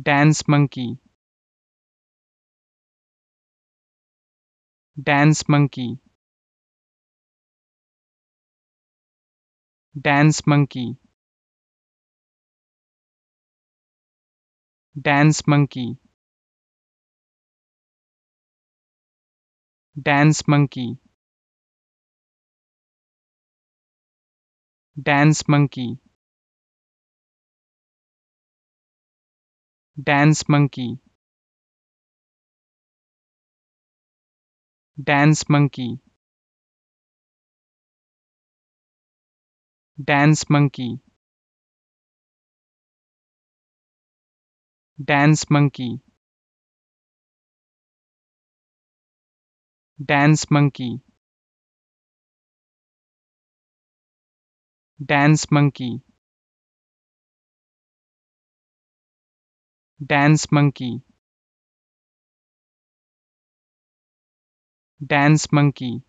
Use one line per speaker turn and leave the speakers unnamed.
dance monkey dance monkey dance monkey dance monkey dance monkey dance monkey dance monkey dance monkey dance monkey dance monkey dance monkey dance monkey dance monkey dance monkey